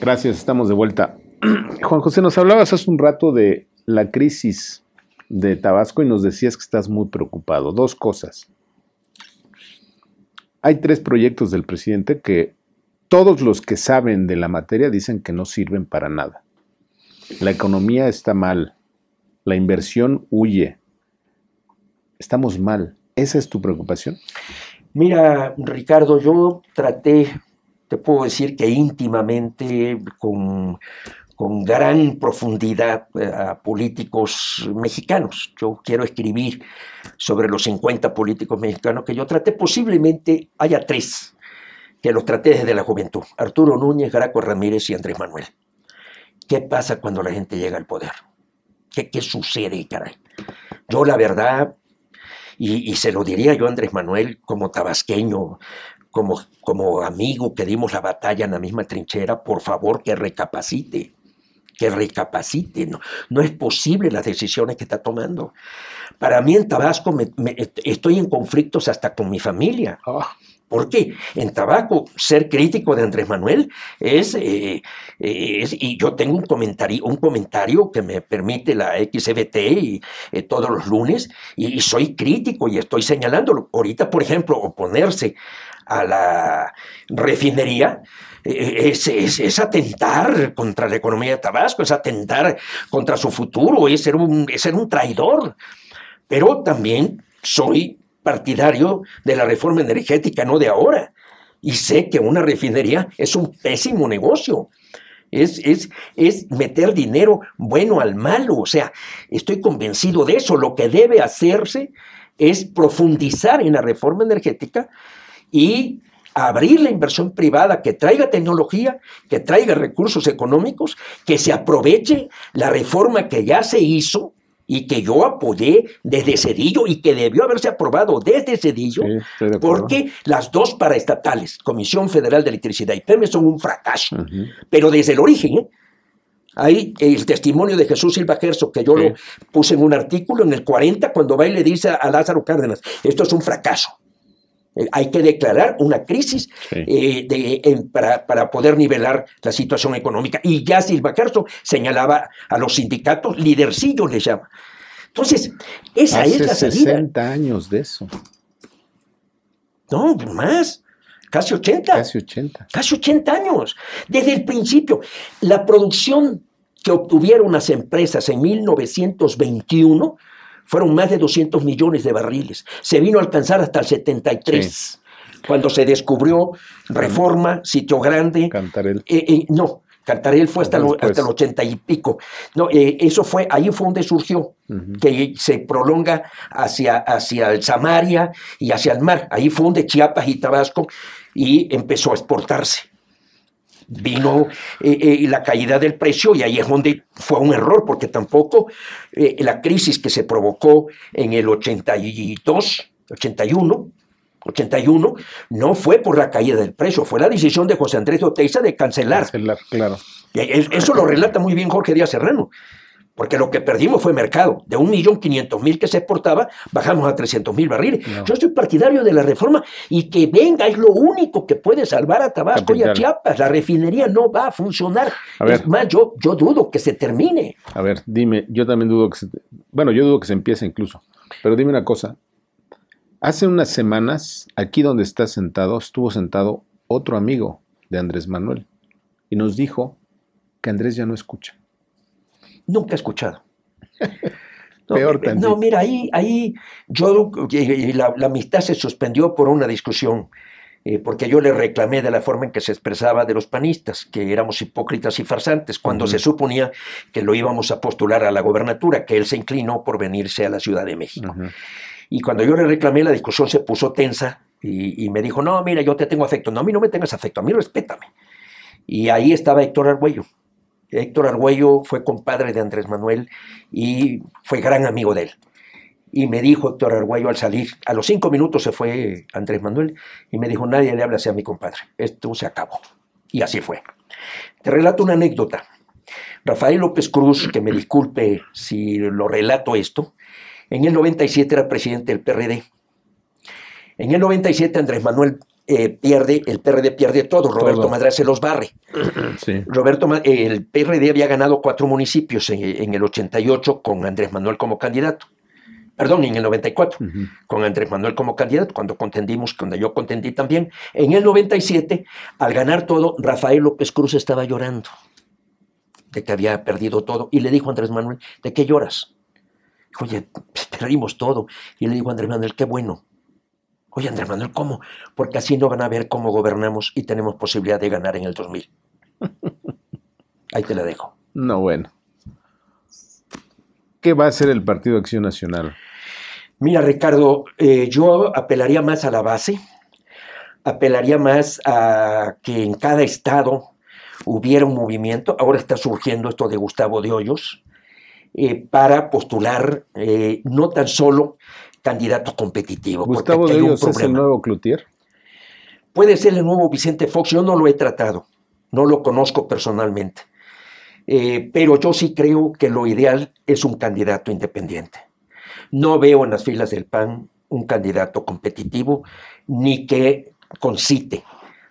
Gracias, estamos de vuelta. Juan José, nos hablabas hace un rato de la crisis de Tabasco y nos decías que estás muy preocupado. Dos cosas. Hay tres proyectos del presidente que todos los que saben de la materia dicen que no sirven para nada. La economía está mal, la inversión huye, estamos mal. ¿Esa es tu preocupación? Mira, Ricardo, yo traté te puedo decir que íntimamente, con, gran profundidad eh, a políticos mexicanos. Yo quiero escribir sobre los 50 políticos mexicanos que yo traté, posiblemente haya tres que los traté desde la juventud, Arturo Núñez, Graco Ramírez y Andrés Manuel. ¿Qué pasa cuando la gente llega al poder? ¿Qué, qué sucede, caray? Yo la verdad, y, y, se lo diría yo a Andrés Manuel como tabasqueño, como, amigo que dimos la batalla en la misma trinchera, por favor que recapacite, que recapacite. No, no es posible las decisiones que está tomando. Para mí en Tabasco estoy en conflictos hasta con mi familia. Ah. Porque en Tabaco ser crítico de Andrés Manuel es, eh, eh, y yo tengo un comentario, un comentario que me permite la XBT e eh, todos los lunes y, soy crítico y estoy señalándolo. Ahorita, por ejemplo, oponerse a la refinería es, atentar contra la economía de Tabasco, es atentar contra su futuro, es ser un, es ser un traidor. Pero también soy partidario de la reforma energética, no de ahora. Y sé que una refinería es un pésimo negocio. Es, es, es, meter dinero bueno al malo. O sea, estoy convencido de eso. Lo que debe hacerse es profundizar en la reforma energética y abrir la inversión privada que traiga tecnología, que traiga recursos económicos, que se aproveche la reforma que ya se hizo y que yo apoyé desde Cedillo y que debió haberse aprobado desde Cedillo, porque las dos paraestatales, Comisión Federal de Electricidad y PEME, son un fracaso, pero desde el origen. Hay ¿eh? el testimonio de Jesús Silva Gerso, que yo lo puse en un artículo en el 40, cuando va y le dice a Lázaro Cárdenas, esto es un fracaso hay que declarar una crisis eh, para, poder nivelar la situación económica. Y ya Silva Carso señalaba a los sindicatos, lidercillos les llama. Entonces, esa es la salida. 60 años de eso. No, más. Casi 80. Casi 80. Casi 80 años. Desde el principio. La producción que obtuvieron las empresas en 1921 fueron más de 200 millones de barriles. Se vino a alcanzar hasta el 73. Cuando se descubrió Reforma, Sitio Grande. Cantarel. Eh, eh, no, Cantarel fue hasta, el 80 y pico. No, eh, eso fue, ahí fue donde surgió, que se prolonga hacia, hacia el Samaria y hacia el mar. Ahí fue donde Chiapas y Tabasco y empezó a exportarse vino eh, eh, la caída del precio y ahí es donde fue un error, porque tampoco eh, la crisis que se provocó en el 82, 81, 81, no fue por la caída del precio, fue la decisión de José Andrés Oteiza de cancelar. cancelar claro. Eso lo relata muy bien Jorge Díaz Serrano. Porque lo que perdimos fue mercado. De 1.500.000 que se exportaba, bajamos a 300.000 barriles. Yo soy partidario de la reforma y que venga, es lo único que puede salvar a Tabasco y a Chiapas. La refinería no va a funcionar. es más, yo, dudo que se termine. A ver, dime, yo también dudo que se. Bueno, yo dudo que se empiece incluso. Pero dime una cosa. Hace unas semanas, aquí donde está sentado, estuvo sentado otro amigo de Andrés Manuel y nos dijo que Andrés ya no escucha nunca he escuchado. No, Peor también. No, mira, ahí, ahí yo, la, amistad se suspendió por una discusión, eh, porque yo le reclamé de la forma en que se expresaba de los panistas, que éramos hipócritas y farsantes, cuando se suponía que lo íbamos a postular a la gobernatura, que él se inclinó por venirse a la Ciudad de México. Y cuando yo le reclamé, la discusión se puso tensa y, me dijo, no, mira, yo te tengo afecto. No, a mí no me tengas afecto, a mí respétame. Y ahí estaba Héctor Arguello. Héctor Arguello fue compadre de Andrés Manuel y fue gran amigo de él. Y me dijo Héctor Argüello al salir, a los cinco minutos se fue Andrés Manuel y me dijo, nadie le habla así a mi compadre, esto se acabó. Y así fue. Te relato una anécdota. Rafael López Cruz, que me disculpe si lo relato esto, en el 97 era presidente del PRD. En el 97 Andrés Manuel eh, pierde, el PRD pierde todo, Roberto todo. se los barre. Roberto, el PRD había ganado cuatro municipios en, el 88 con Andrés Manuel como candidato. Perdón, en el 94, con Andrés Manuel como candidato, cuando contendimos, cuando yo contendí también. En el 97, al ganar todo, Rafael López Cruz estaba llorando de que había perdido todo. Y le dijo a Andrés Manuel, ¿de qué lloras? oye, pues, perdimos todo. Y le dijo a Andrés Manuel, qué bueno, Oye, Andrés Manuel, ¿cómo? Porque así no van a ver cómo gobernamos y tenemos posibilidad de ganar en el 2000. Ahí te la dejo. No, bueno. ¿Qué va a hacer el Partido Acción Nacional? Mira, Ricardo, eh, yo apelaría más a la base, apelaría más a que en cada estado hubiera un movimiento, ahora está surgiendo esto de Gustavo de Hoyos, eh, para postular eh, no tan solo candidato competitivo. ¿Gustavo de es el nuevo Cloutier? Puede ser el nuevo Vicente Fox, yo no lo he tratado, no lo conozco personalmente, eh, pero yo sí creo que lo ideal es un candidato independiente. No veo en las filas del PAN un candidato competitivo ni que concite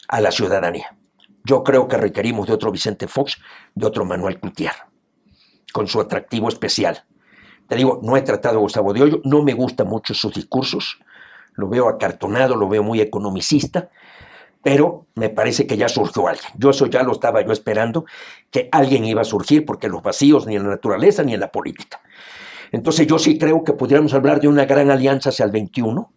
a la ciudadanía. Yo creo que requerimos de otro Vicente Fox, de otro Manuel Cloutier, con su atractivo especial. Te digo, no he tratado a Gustavo de Hoyo, no me gustan mucho sus discursos, lo veo acartonado, lo veo muy economicista, pero me parece que ya surgió alguien. Yo eso ya lo estaba yo esperando, que alguien iba a surgir, porque los vacíos ni en la naturaleza ni en la política. Entonces yo sí creo que pudiéramos hablar de una gran alianza hacia el 21,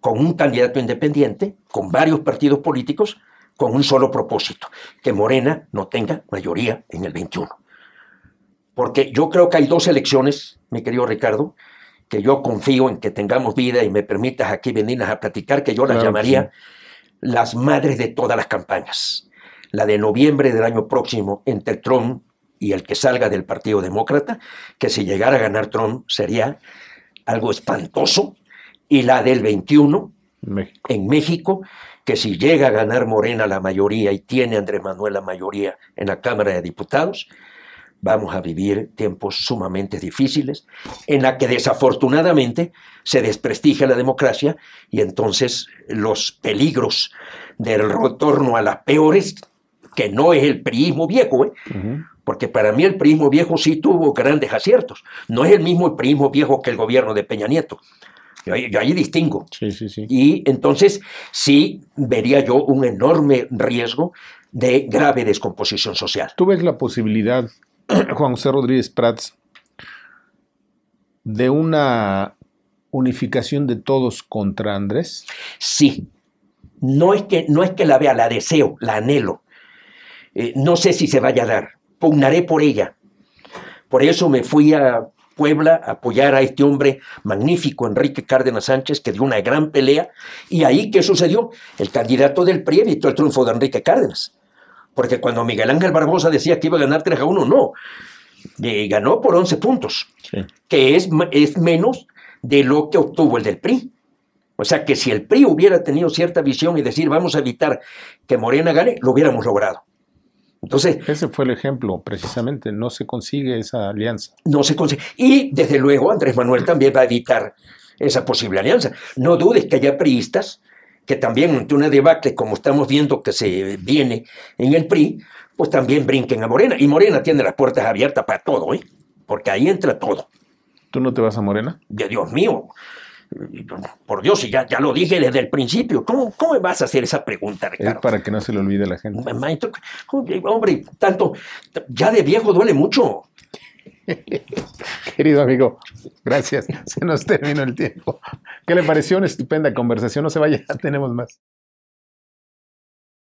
con un candidato independiente, con varios partidos políticos, con un solo propósito, que Morena no tenga mayoría en el 21 porque yo creo que hay dos elecciones, mi querido Ricardo, que yo confío en que tengamos vida y me permitas aquí venir a platicar, que yo las llamaría las madres de todas las campañas. La de noviembre del año próximo entre Trump y el que salga del Partido Demócrata, que si llegara a ganar Trump sería algo espantoso, y la del 21 en México, que si llega a ganar Morena la mayoría y tiene Andrés Manuel la mayoría en la Cámara de Diputados, vamos a vivir tiempos sumamente difíciles en la que desafortunadamente se desprestigia la democracia y entonces los peligros del retorno a las peores, que no es el priismo viejo, ¿eh? porque para mí el priismo viejo sí tuvo grandes aciertos, no es el mismo el priismo viejo que el gobierno de Peña Nieto. Yo, ahí distingo. Y entonces sí vería yo un enorme riesgo de grave descomposición social. ¿Tú ves la posibilidad Juan José Rodríguez Prats, de una unificación de todos contra Andrés? Sí. No es que, no es que la vea, la deseo, la anhelo. Eh, no sé si se vaya a dar. Pugnaré por ella. Por eso me fui a Puebla a apoyar a este hombre magnífico, Enrique Cárdenas Sánchez, que dio una gran pelea. ¿Y ahí qué sucedió? El candidato del PRI evitó el triunfo de Enrique Cárdenas. Porque cuando Miguel Ángel Barbosa decía que iba a ganar 3 a 1, no. ganó por 11 puntos, que es, es menos de lo que obtuvo el del PRI. O sea que si el PRI hubiera tenido cierta visión y decir vamos a evitar que Morena gane, lo hubiéramos logrado. Entonces, ese fue el ejemplo, precisamente, no se consigue esa alianza. No se consigue. Y desde luego Andrés Manuel también va a evitar esa posible alianza. No dudes que haya priistas que también ante una debacle como estamos viendo que se viene en el PRI, pues también brinquen a Morena. Y Morena tiene las puertas abiertas para todo, ¿eh? porque ahí entra todo. ¿Tú no te vas a Morena? De Dios mío. Por Dios, y ya, lo dije desde el principio. ¿Cómo, ¿Cómo vas a hacer esa pregunta, Ricardo? Es para que no se le olvide a la gente. hombre, tanto, ya de viejo duele mucho. Querido amigo, gracias. Se nos terminó el tiempo. ¿Qué le pareció una estupenda conversación? No se vaya, tenemos más.